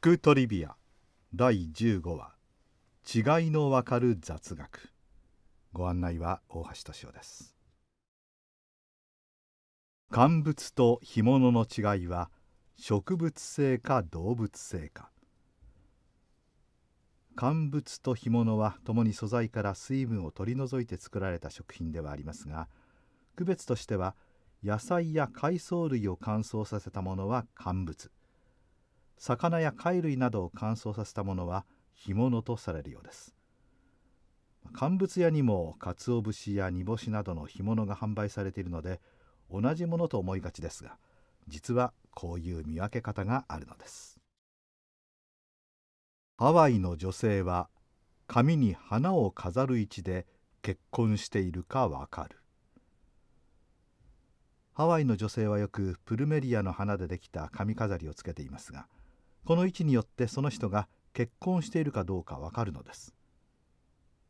聞くトリビア第15話違いのわかる雑学ご案内は大橋敏夫です乾物と干物の違いは植物性か動物性か乾物と干物は共に素材から水分を取り除いて作られた食品ではありますが区別としては野菜や海藻類を乾燥させたものは乾物魚や貝類などを乾燥させたものは干物とされるようです乾物屋にも鰹節や煮干しなどの干物が販売されているので同じものと思いがちですが実はこういう見分け方があるのですハワイの女性は髪に花を飾る位置で結婚しているかわかるハワイの女性はよくプルメリアの花でできた髪飾りをつけていますがこの位置によってその人が結婚しているかどうかわかるのです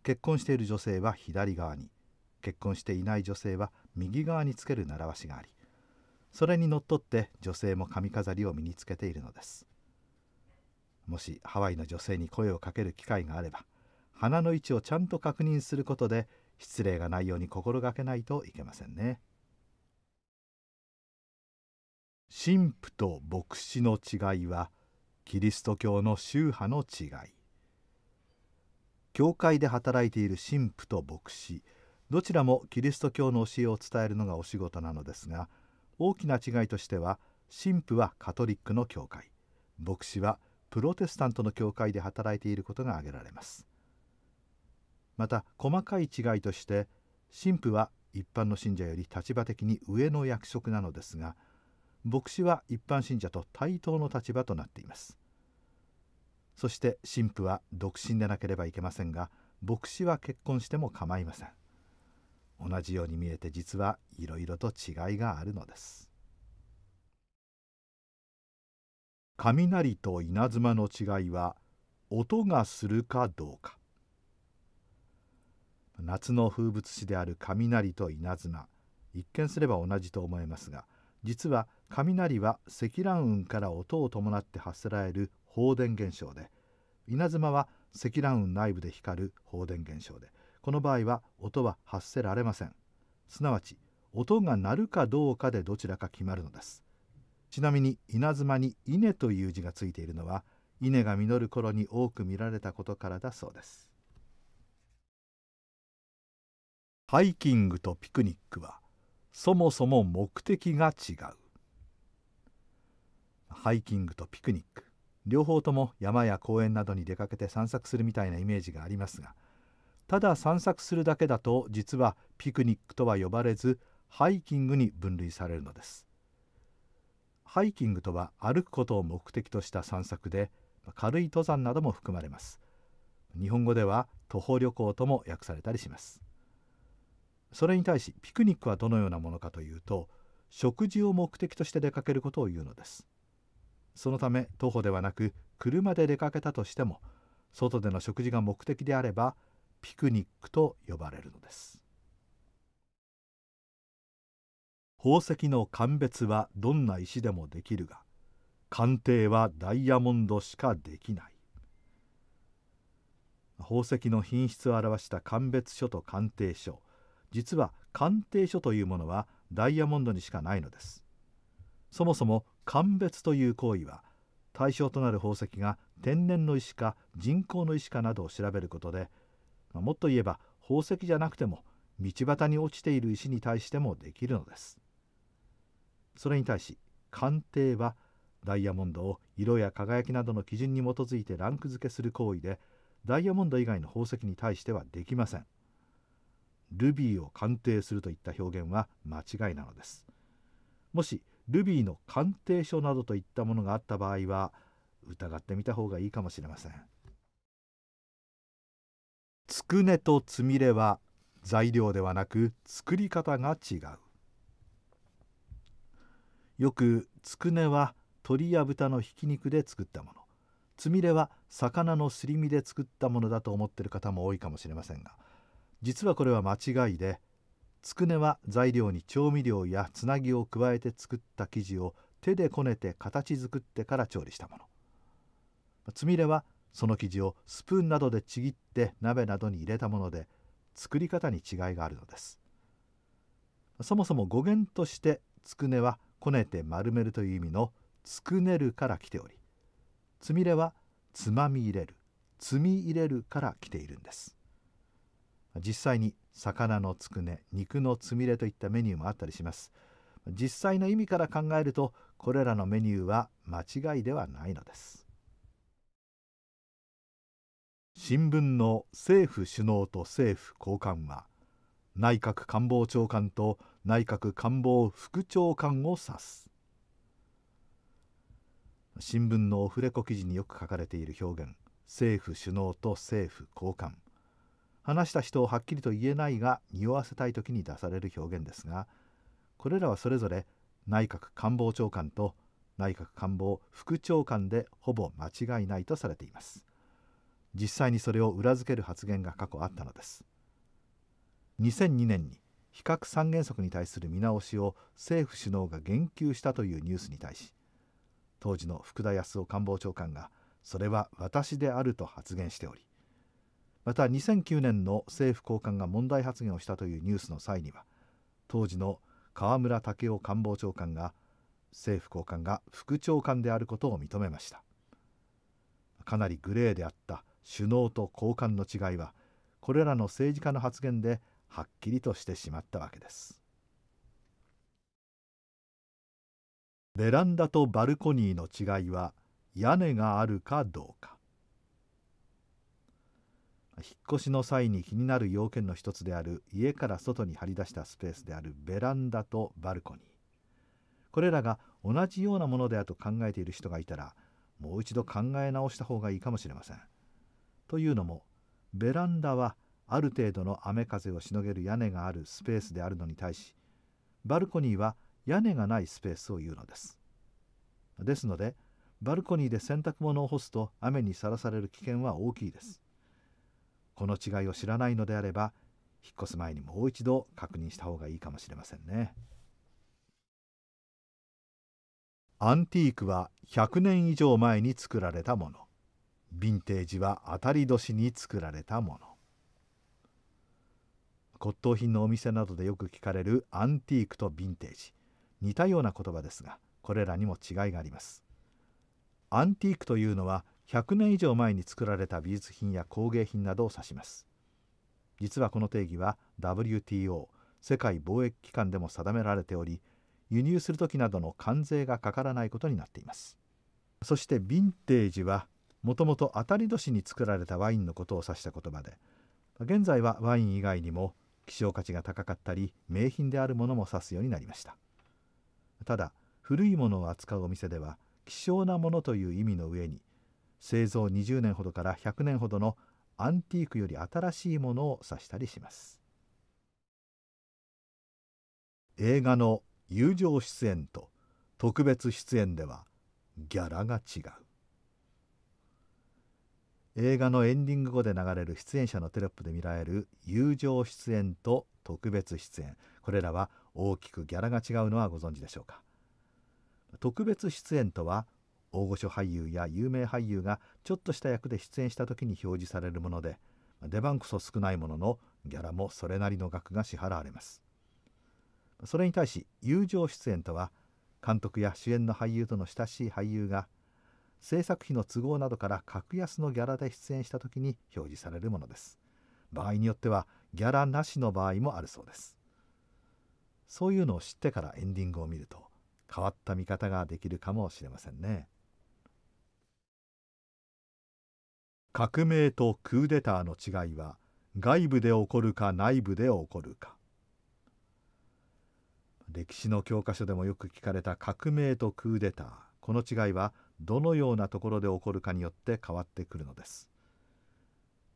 結婚している女性は左側に結婚していない女性は右側につける習わしがありそれにのっとって女性も髪飾りを身につけているのですもしハワイの女性に声をかける機会があれば花の位置をちゃんと確認することで失礼がないように心がけないといけませんね神父と牧師の違いはキリスト教の宗派の違い教会で働いている神父と牧師どちらもキリスト教の教えを伝えるのがお仕事なのですが大きな違いとしては神父はカトリックの教会牧師はプロテスタントの教会で働いていることが挙げられますまた細かい違いとして神父は一般の信者より立場的に上の役職なのですが牧師は一般信者と対等の立場となっていますそして神父は独身でなければいけませんが牧師は結婚しても構いません同じように見えて実はいろいろと違いがあるのです雷と稲妻の違いは音がするかどうか夏の風物詩である雷と稲妻一見すれば同じと思えますが実は雷は積乱雲から音を伴って発せられる放電現象で稲妻は積乱雲内部で光る放電現象でこの場合は音は発せられませんすなわち音が鳴るかどうかでどちらか決まるのですちなみに稲妻に稲という字がついているのは稲が実る頃に多く見られたことからだそうですハイキングとピクニックはそもそも目的が違うハイキングとピクニック両方とも山や公園などに出かけて散策するみたいなイメージがありますがただ散策するだけだと実はピクニックとは呼ばれずハイキングに分類されるのですハイキングとは歩くことを目的とした散策で軽い登山なども含まれます日本語では徒歩旅行とも訳されたりしますそれに対しピクニックはどのようなものかというと食事を目的として出かけることを言うのですそのため徒歩ではなく車で出かけたとしても外での食事が目的であればピクニックと呼ばれるのです宝石の鑑別はどんな石でもできるが鑑定はダイヤモンドしかできない宝石の品質を表した鑑別書と鑑定書実は鑑定書というものはダイヤモンドにしかないのですそもそも鑑別という行為は対象となる宝石が天然の石か人工の石かなどを調べることでもっと言えば宝石じゃなくても道端に落ちている石に対してもできるのですそれに対し鑑定はダイヤモンドを色や輝きなどの基準に基づいてランク付けする行為でダイヤモンド以外の宝石に対してはできませんルビーを鑑定するといった表現は間違いなのですもしルビーの鑑定書などといったものがあった場合は疑ってみた方がいいかもしれませんつくねとつみれは材料ではなく作り方が違うよくつくねは鶏や豚のひき肉で作ったものつみれは魚のすり身で作ったものだと思ってる方も多いかもしれませんが実はこれは間違いでつくねは材料に調味料やつなぎを加えて作った生地を手でこねて形作ってから調理したものつみれはその生地をスプーンなどでちぎって鍋などに入れたもので作り方に違いがあるのですそもそも語源としてつくねはこねて丸めるという意味のつくねるから来ておりつみれはつまみ入れる積み入れるから来ているんです実際に魚のつくね肉のつみれといったメニューもあったりします実際の意味から考えるとこれらのメニューは間違いではないのです新聞の政府首脳と政府高官は内閣官房長官と内閣官房副長官を指す新聞のオフレコ記事によく書かれている表現政府首脳と政府高官話した人をはっきりと言えないが匂わせたい時に出される表現ですがこれらはそれぞれ内閣官房長官と内閣官房副長官でほぼ間違いないとされています実際にそれを裏付ける発言が過去あったのです2002年に非核三原則に対する見直しを政府首脳が言及したというニュースに対し当時の福田康夫官房長官がそれは私であると発言しておりまた2009年の政府高官が問題発言をしたというニュースの際には当時の河村武夫官房長官が政府高官が副長官であることを認めましたかなりグレーであった首脳と高官の違いはこれらの政治家の発言ではっきりとしてしまったわけですベランダとバルコニーの違いは屋根があるかどうか引っ越しの際に気になる要件の一つである家から外に張り出したスペースであるベランダとバルコニーこれらが同じようなものであると考えている人がいたらもう一度考え直した方がいいかもしれません。というのもベランダはある程度の雨風をしのげる屋根があるスペースであるのに対しバルコニーは屋根がないスペースを言うのです。ですのでバルコニーで洗濯物を干すと雨にさらされる危険は大きいです。この違いを知らないのであれば引っ越す前にもう一度確認した方がいいかもしれませんねアンティークは100年以上前に作られたものヴィンテージは当たり年に作られたもの骨董品のお店などでよく聞かれるアンティークとヴィンテージ似たような言葉ですがこれらにも違いがありますアンティークというのは100年以上前に作られた美術品や工芸品などを指します実はこの定義は WTO 世界貿易機関でも定められており輸入する時などの関税がかからないことになっていますそしてヴィンテージはもともと当たり年に作られたワインのことを指した言葉で現在はワイン以外にも希少価値が高かったり名品であるものも指すようになりましたただ古いものを扱うお店では希少なものという意味の上に製造20年ほどから100年ほどのアンティークより新しいものを指したりします映画の友情出演と特別出演ではギャラが違う映画のエンディング後で流れる出演者のテロップで見られる友情出演と特別出演これらは大きくギャラが違うのはご存知でしょうか特別出演とは大御所俳優や有名俳優がちょっとした役で出演した時に表示されるもので出番こそ少ないもののギャラもそれなりの額が支払われますそれに対し友情出演とは監督や主演の俳優との親しい俳優が制作費の都合などから格安のギャラで出演した時に表示されるものです場合によってはギャラなしの場合もあるそうですそういうのを知ってからエンディングを見ると変わった見方ができるかもしれませんね。革命とクーデターの違いは外部で起こるか内部で起こるか歴史の教科書でもよく聞かれた革命とクーデターこの違いはどのようなところで起こるかによって変わってくるのです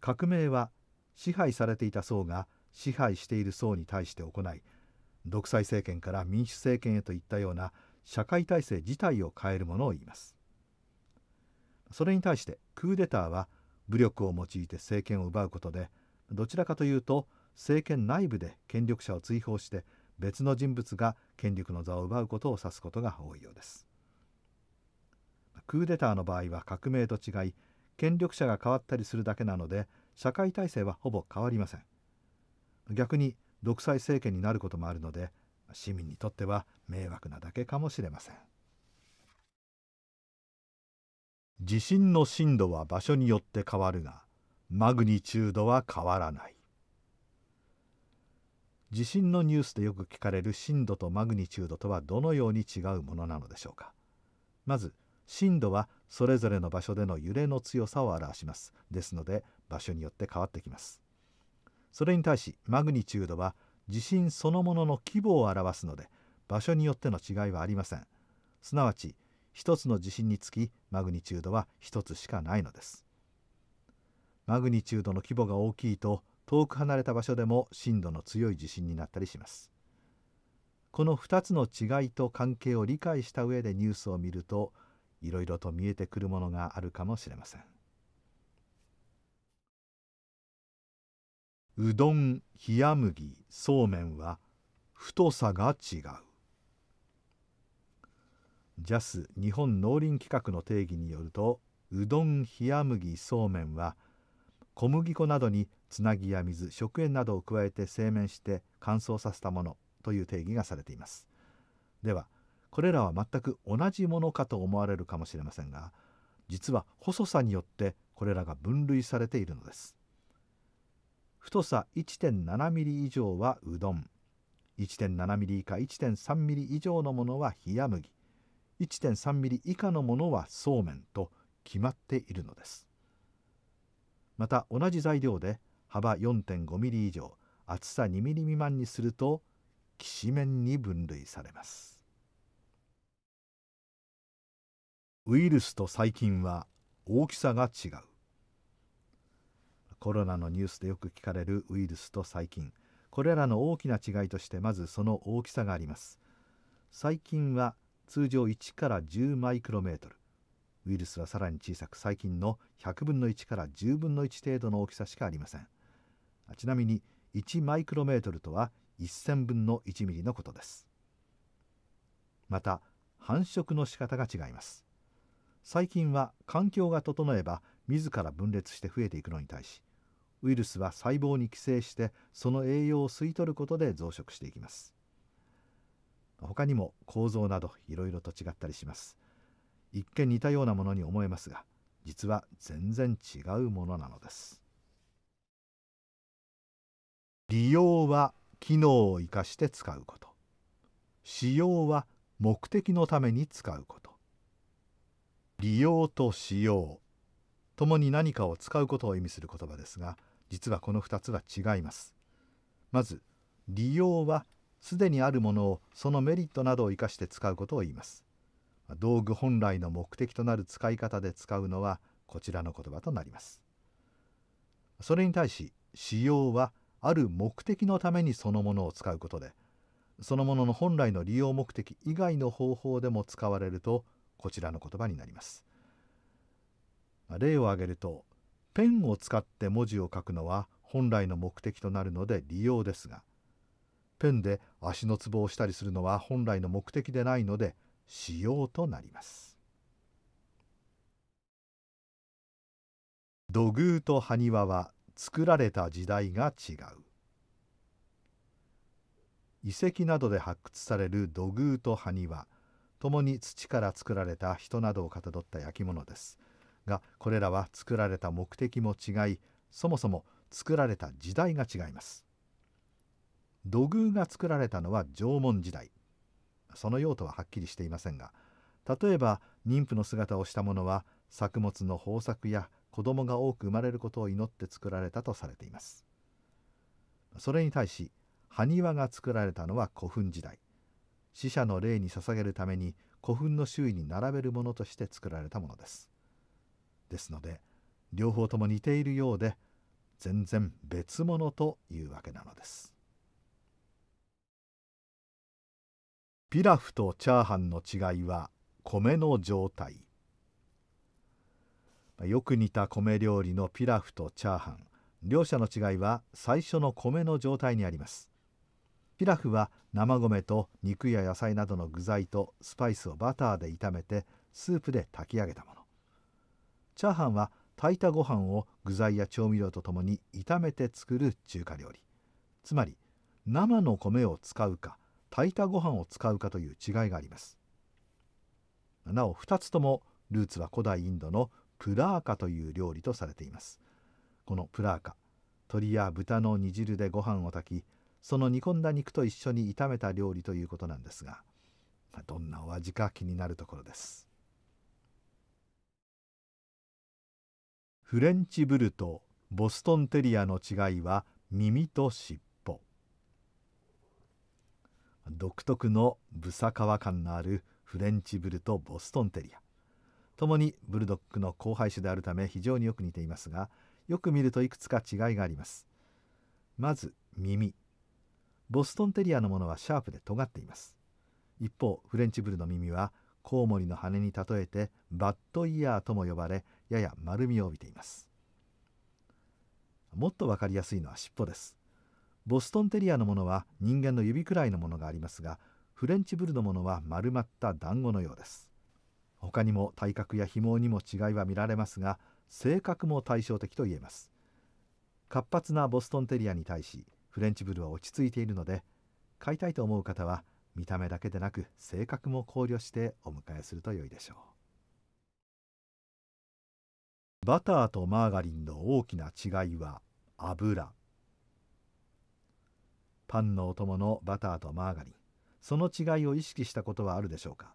革命は支配されていた層が支配している層に対して行い独裁政権から民主政権へといったような社会体制自体を変えるものを言いますそれに対してクーデターは武力を用いて政権を奪うことでどちらかというと政権内部で権力者を追放して別の人物が権力の座を奪うことを指すことが多いようですクーデターの場合は革命と違い権力者が変わったりするだけなので社会体制はほぼ変わりません逆に独裁政権になることもあるので市民にとっては迷惑なだけかもしれません地震の震度は場所によって変わるがマグニチュードは変わらない地震のニュースでよく聞かれる震度とマグニチュードとはどのように違うものなのでしょうかまず震度はそれぞれの場所での揺れの強さを表しますですので場所によって変わってきますそれに対しマグニチュードは地震そのものの規模を表すので場所によっての違いはありませんすなわち1つの地震につきマグニチュードは1つしかないのです。マグニチュードの規模が大きいと遠く離れた場所でも震度の強い地震になったりします。この2つの違いと関係を理解した上でニュースを見るといろいろと見えてくるものがあるかもしれません。うどん冷麦そうめんは太さが違う。JAS 日本農林規格の定義によるとうどん冷麦そうめんは小麦粉などにつなぎや水食塩などを加えて製麺して乾燥させたものという定義がされていますではこれらは全く同じものかと思われるかもしれませんが実は細さによってこれらが分類されているのです太さ1.7ミリ以上はうどん1.7ミリ以下1.3ミリ以上のものは冷麦1.3ミリ以下のものはそうめんと決まっているのです。また同じ材料で幅4.5ミリ以上厚さ2ミリ未満にするときしめんに分類されます。ウイルスと細菌は大きさが違う。コロナのニュースでよく聞かれるウイルスと細菌これらの大きな違いとしてまずその大きさがあります細菌は通常1から10マイクロメートルウイルスはさらに小さく細菌の100分の1から10分の1程度の大きさしかありませんちなみに1マイクロメートルとは1000分の1ミリのことですまた繁殖の仕方が違います細菌は環境が整えば自ら分裂して増えていくのに対しウイルスは細胞に寄生してその栄養を吸い取ることで増殖していきます他にも構造などいろいろと違ったりします一見似たようなものに思えますが実は全然違うものなのです利用は機能を生かして使うこと使用は目的のために使うこと利用と使用ともに何かを使うことを意味する言葉ですが実はこの2つは違いますまず利用はすでにあるものをそのメリットなどを生かして使うことを言います道具本来の目的となる使い方で使うのはこちらの言葉となりますそれに対し使用はある目的のためにそのものを使うことでそのものの本来の利用目的以外の方法でも使われるとこちらの言葉になります例を挙げるとペンを使って文字を書くのは本来の目的となるので利用ですがペンで足のツボをしたりするのは本来の目的でないので使用となります。土偶と埴輪は作られた時代が違う遺跡などで発掘される土偶と埴輪ともに土から作られた人などをかたどった焼き物ですがこれらは作られた目的も違いそもそも作られた時代が違います土偶が作られたのは縄文時代その用途ははっきりしていませんが例えば妊婦の姿をしたものは作物の豊作や子供が多く生まれることを祈って作られたとされていますそれに対し埴輪が作られたのは古墳時代死者の霊に捧げるために古墳の周囲に並べるものとして作られたものですですので両方とも似ているようで全然別物というわけなのですピラフとチャーハンの違いは米の状態よく似た米料理のピラフとチャーハン両者の違いは最初の米の状態にありますピラフは生米と肉や野菜などの具材とスパイスをバターで炒めてスープで炊き上げたものチャーハンは炊いたご飯を具材や調味料とともに炒めて作る中華料理つまり生の米を使うか炊いたご飯を使うかという違いがありますなお2つともルーツは古代インドのプラーカという料理とされていますこのプラーカ鶏や豚の煮汁でご飯を炊きその煮込んだ肉と一緒に炒めた料理ということなんですがどんなお味か気になるところですフレンチブルとボストンテリアの違いは耳と尻独特のブサカワ感のあるフレンチブルとボストンテリアともにブルドックの交配種であるため非常によく似ていますがよく見るといくつか違いがありますまず耳ボストンテリアのものはシャープで尖っています一方フレンチブルの耳はコウモリの羽に例えてバッドイヤーとも呼ばれやや丸みを帯びていますもっと分かりやすいのは尻尾ですボストンテリアのものは人間の指くらいのものがありますがフレンチブルのものは丸まった団子のようです他にも体格や紐毛にも違いは見られますが性格も対照的と言えます活発なボストンテリアに対しフレンチブルは落ち着いているので飼いたいと思う方は見た目だけでなく性格も考慮してお迎えすると良いでしょうバターとマーガリンの大きな違いは油パンのお供のバターとマーガリンその違いを意識したことはあるでしょうか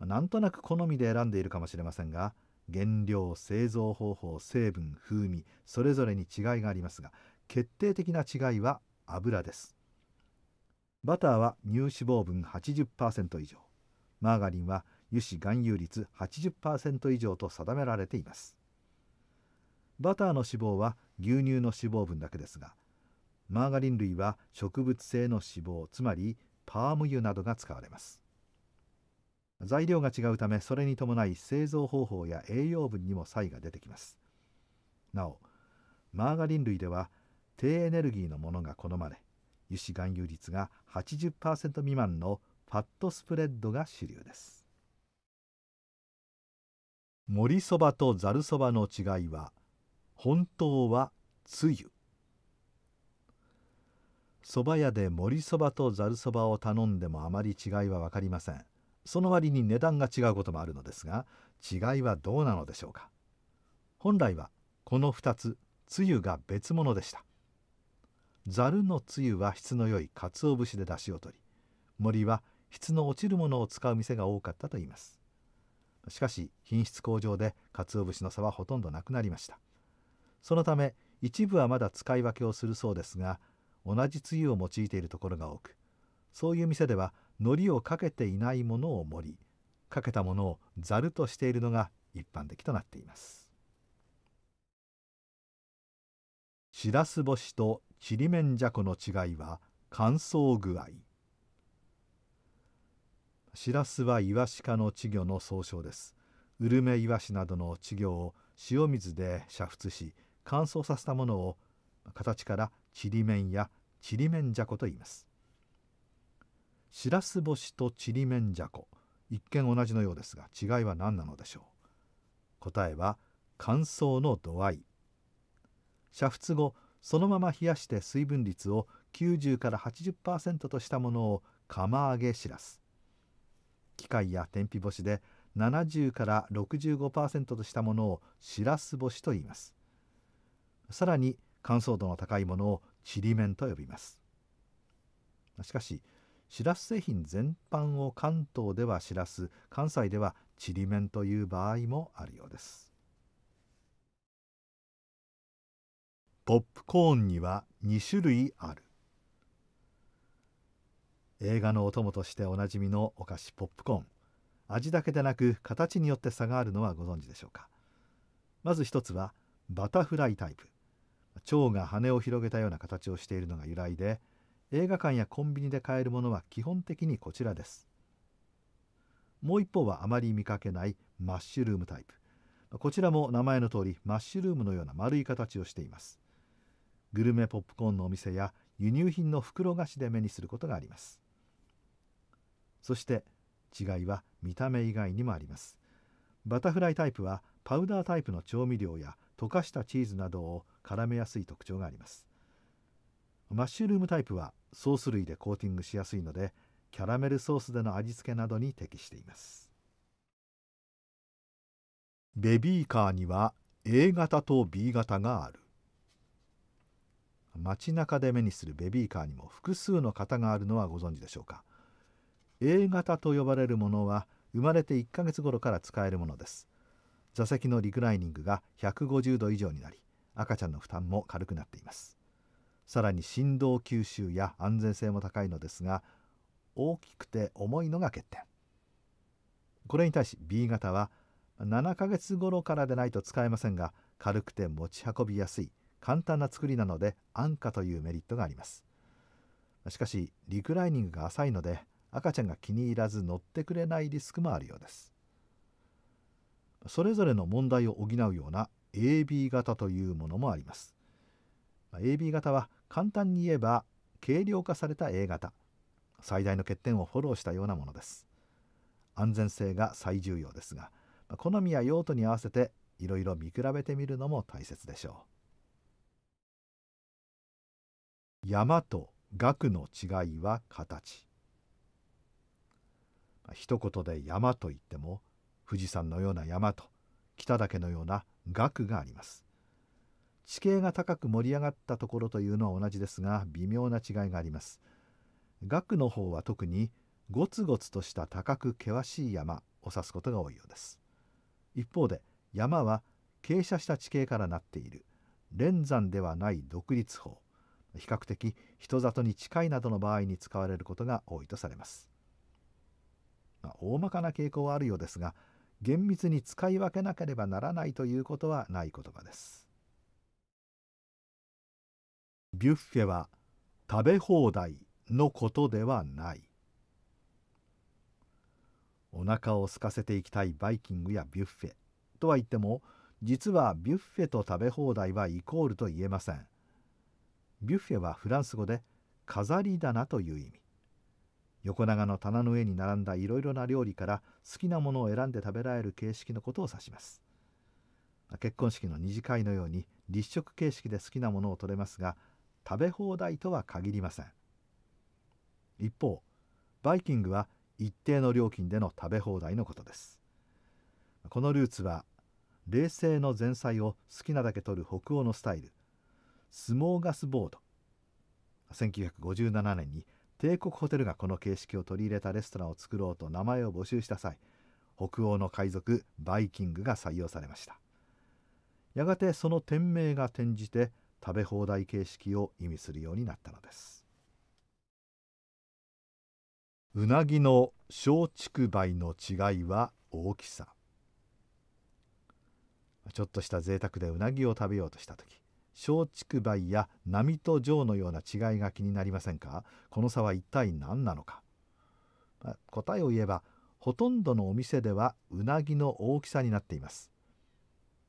なんとなく好みで選んでいるかもしれませんが原料製造方法成分風味それぞれに違いがありますが決定的な違いは油ですバターは乳脂肪分80%以上マーガリンは油脂含有率80%以上と定められていますバターの脂肪は牛乳の脂肪分だけですがマーガリン類は植物性の脂肪つまりパーム油などが使われます材料が違うためそれに伴い製造方法や栄養分にも差異が出てきますなおマーガリン類では低エネルギーのものが好まれ油脂含有率が80%未満のファットスプレッドが主流です盛りそばとざるそばの違いは本当はつゆ蕎麦屋で盛りそばとざるそばを頼んでもあまり違いは分かりませんその割に値段が違うこともあるのですが違いはどうなのでしょうか本来はこの2つつゆが別物でしたざるのつゆは質の良い鰹節で出汁を取り森は質の落ちるものを使う店が多かったといいますしかし品質向上で鰹節の差はほとんどなくなりましたそのため一部はまだ使い分けをするそうですが同じつゆを用いているところが多くそういう店では海苔をかけていないものを盛りかけたものをざるとしているのが一般的となっていますしらす干しとちりめんじゃこの違いは乾燥具合しらすはイワシ科の稚魚の総称ですウルメイワシなどの稚魚を塩水で煮沸し乾燥させたものを形からちりめんやちりめんじゃこと言いますしらす干しとちりめんじゃこ一見同じのようですが違いは何なのでしょう答えは乾燥の度合い煮沸後そのまま冷やして水分率を90から80%としたものを釜揚げしらす機械や天日干しで70から65%としたものをしらす干しと言いますさらに乾燥度の高いものをちりめんと呼びますしかししらす製品全般を関東ではしらす関西ではちりめんという場合もあるようですポップコーンには2種類ある映画のお供としておなじみのお菓子ポップコーン味だけでなく形によって差があるのはご存知でしょうかまず一つはバタフライタイプ蝶が羽を広げたような形をしているのが由来で映画館やコンビニで買えるものは基本的にこちらですもう一方はあまり見かけないマッシュルームタイプこちらも名前の通りマッシュルームのような丸い形をしていますグルメポップコーンのお店や輸入品の袋菓子で目にすることがありますそして違いは見た目以外にもありますバタフライタイプはパウダータイプの調味料や溶かしたチーズなどを絡めやすい特徴がありますマッシュルームタイプはソース類でコーティングしやすいのでキャラメルソースでの味付けなどに適していますベビーカーには A 型と B 型がある街中で目にするベビーカーにも複数の型があるのはご存知でしょうか A 型と呼ばれるものは生まれて1ヶ月頃から使えるものです座席のリクライニングが150度以上になり赤ちゃんの負担も軽くなっていますさらに振動吸収や安全性も高いのですが大きくて重いのが欠点これに対し B 型は7ヶ月頃からでないと使えませんが軽くて持ち運びやすい簡単な作りなので安価というメリットがありますしかしリクライニングが浅いので赤ちゃんが気に入らず乗ってくれないリスクもあるようですそれぞれの問題を補うような AB 型というものもあります。ま AB 型は簡単に言えば軽量化された A 型最大の欠点をフォローしたようなものです。安全性が最重要ですが、ま好みや用途に合わせていろいろ見比べてみるのも大切でしょう。山と額の違いは形。一言で山と言っても富士山のような山と北岳のような額があります。地形が高く盛り上がったところというのは同じですが微妙な違いがあります。額の方は特にゴツゴツとした高く険しい山を指すことが多いようです。一方で山は傾斜した地形からなっている連山ではない独立法比較的人里に近いなどの場合に使われることが多いとされます。まあ、大まかな傾向はあるようですが厳密に使い分けなければならないということはない言葉です。ビュッフェは食べ放題のことではない。お腹を空かせていきたいバイキングやビュッフェとは言っても実はビュッフェと食べ放題はイコールと言えません。ビュッフェはフランス語で飾り棚という意味。横長の棚の上に並んだいろいろな料理から好きなものを選んで食べられる形式のことを指します。結婚式の二次会のように立食形式で好きなものを取れますが食べ放題とは限りません一方バイキングは一定の料金での食べ放題のことですこのルーツは冷製の前菜を好きなだけ取る北欧のスタイルスモーガスボード1957年に帝国ホテルがこの形式を取り入れたレストランを作ろうと名前を募集した際北欧の海賊バイキングが採用されましたやがてその店名が転じて食べ放題形式を意味するようになったのですうなぎの松竹梅の違いは大きさちょっとした贅沢でうなぎを食べようとした時松竹梅や波と上のような違いが気になりませんかこの差は一体何なのか、まあ、答えを言えばほとんどのお店ではうなぎの大きさになっています、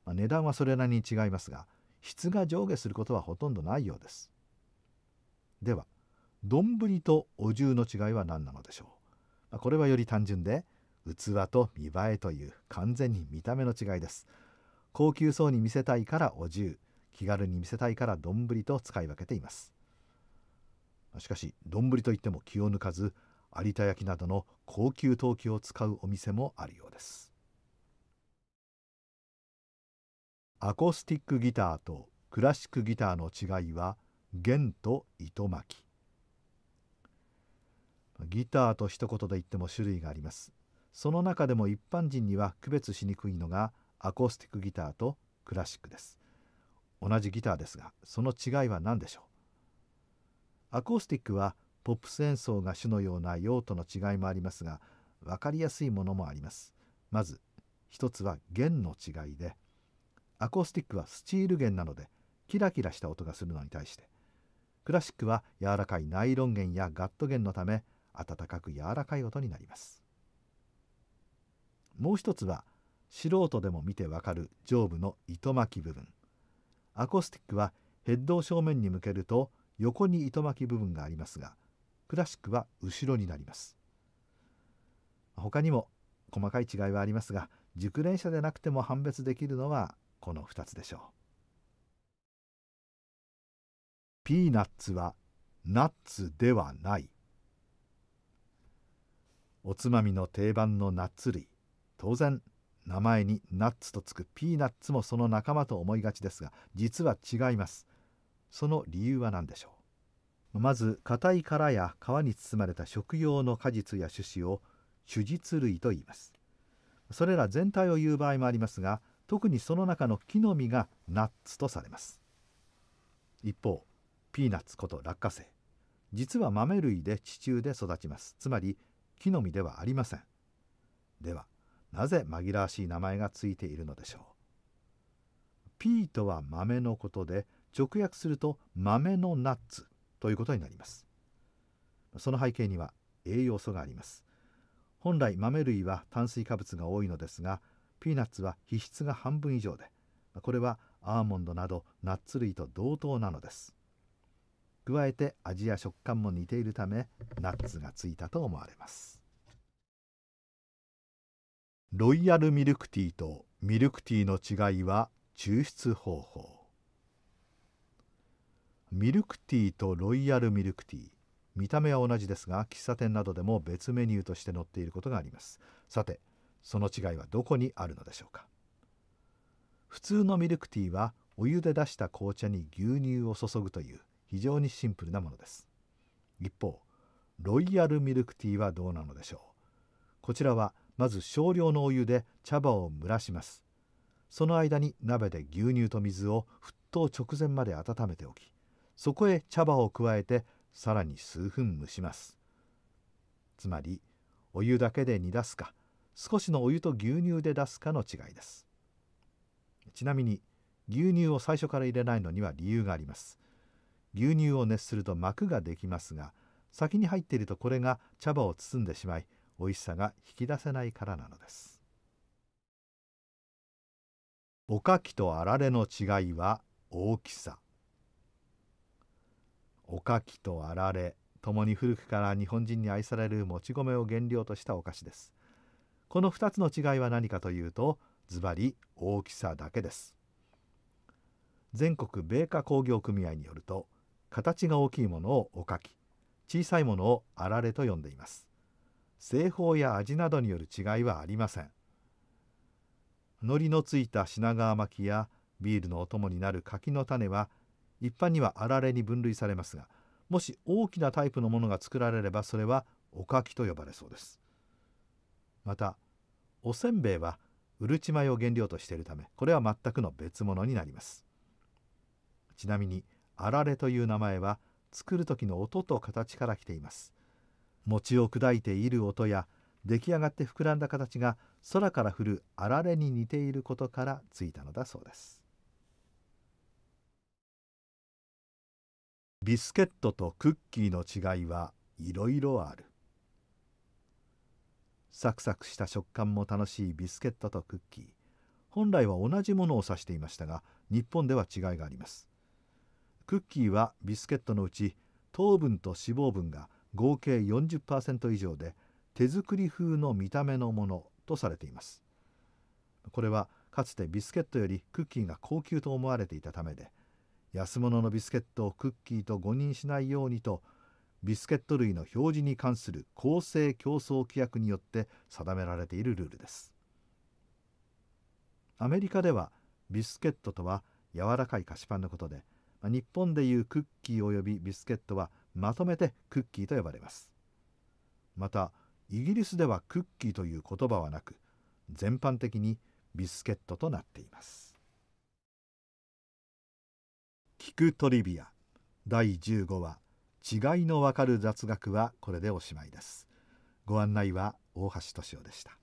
まあ、値段はそれなりに違いますが質が上下することはほとんどないようですでは丼とお重の違いは何なのでしょう、まあ、これはより単純で器と見栄えという完全に見た目の違いです高級そうに見せたいからお重気軽に見せたいから丼と使い分けていますしかし丼といっても気を抜かず有田焼などの高級陶器を使うお店もあるようですアコースティックギターとクラシックギターの違いは弦と糸巻きギターと一言で言っても種類がありますその中でも一般人には区別しにくいのがアコースティックギターとクラシックです同じギターですがその違いは何でしょうアコースティックはポップス演奏が主のような用途の違いもありますが分かりやすいものもありますまず一つは弦の違いでアコースティックはスチール弦なのでキラキラした音がするのに対してクラシックは柔らかいナイロン弦やガット弦のため温かく柔らかい音になりますもう一つは素人でも見てわかる上部の糸巻き部分アコースティックはヘッドを正面に向けると横に糸巻き部分がありますがクラシックは後ろになります他にも細かい違いはありますが熟練者でなくても判別できるのはこの2つでしょうピーナッツはナッツではないおつまみの定番のナッツ類当然名前にナッツとつくピーナッツもその仲間と思いがちですが実は違いますその理由は何でしょうまず硬い殻や皮に包まれた食用の果実や種子を種実類と言いますそれら全体を言う場合もありますが特にその中の木の実がナッツとされます一方ピーナッツこと落花生実は豆類で地中で育ちますつまり木の実ではありませんではなぜ紛らわしい名前がついているのでしょう。ピーとは豆のことで直訳すると豆のナッツということになります。その背景には栄養素があります。本来豆類は炭水化物が多いのですがピーナッツは皮質が半分以上でこれはアーモンドなどナッツ類と同等なのです。加えて味や食感も似ているためナッツがついたと思われます。ロイヤルミルクティーとミルクティーの違いは抽出方法ミルクティーとロイヤルミルクティー見た目は同じですが喫茶店などでも別メニューとして載っていることがありますさてその違いはどこにあるのでしょうか普通のミルクティーはお湯で出した紅茶に牛乳を注ぐという非常にシンプルなものです一方ロイヤルミルクティーはどうなのでしょうこちらはまず少量のお湯で茶葉を蒸らしますその間に鍋で牛乳と水を沸騰直前まで温めておきそこへ茶葉を加えてさらに数分蒸しますつまりお湯だけで煮出すか少しのお湯と牛乳で出すかの違いですちなみに牛乳を最初から入れないのには理由があります牛乳を熱すると膜ができますが先に入っているとこれが茶葉を包んでしまい美味しさが引き出せないからなのですおかきとあられの違いは大きさおかきとあられ共に古くから日本人に愛されるもち米を原料としたお菓子ですこの2つの違いは何かというとズバリ大きさだけです全国米菓工業組合によると形が大きいものをおかき小さいものをあられと呼んでいます製法や味などによる違いはありません海苔のついた品川巻きやビールのお供になる柿の種は一般にはあられに分類されますがもし大きなタイプのものが作られればそれはおかきと呼ばれそうですまたおせんべいはうるち米を原料としているためこれは全くの別物になりますちなみにあられという名前は作る時の音と形から来ています餅を砕いている音や出来上がって膨らんだ形が空から降るあられに似ていることからついたのだそうですビスケットとクッキーの違いはいろいろあるサクサクした食感も楽しいビスケットとクッキー本来は同じものを指していましたが日本では違いがありますクッキーはビスケットのうち糖分と脂肪分が合計40%以上で手作り風の見た目のものとされていますこれはかつてビスケットよりクッキーが高級と思われていたためで安物のビスケットをクッキーと誤認しないようにとビスケット類の表示に関する公正競争規約によって定められているルールですアメリカではビスケットとは柔らかい菓子パンのことで日本でいうクッキーおよびビスケットはまとめてクッキーと呼ばれますまたイギリスではクッキーという言葉はなく全般的にビスケットとなっています聞くトリビア第15話違いのわかる雑学はこれでおしまいですご案内は大橋敏夫でした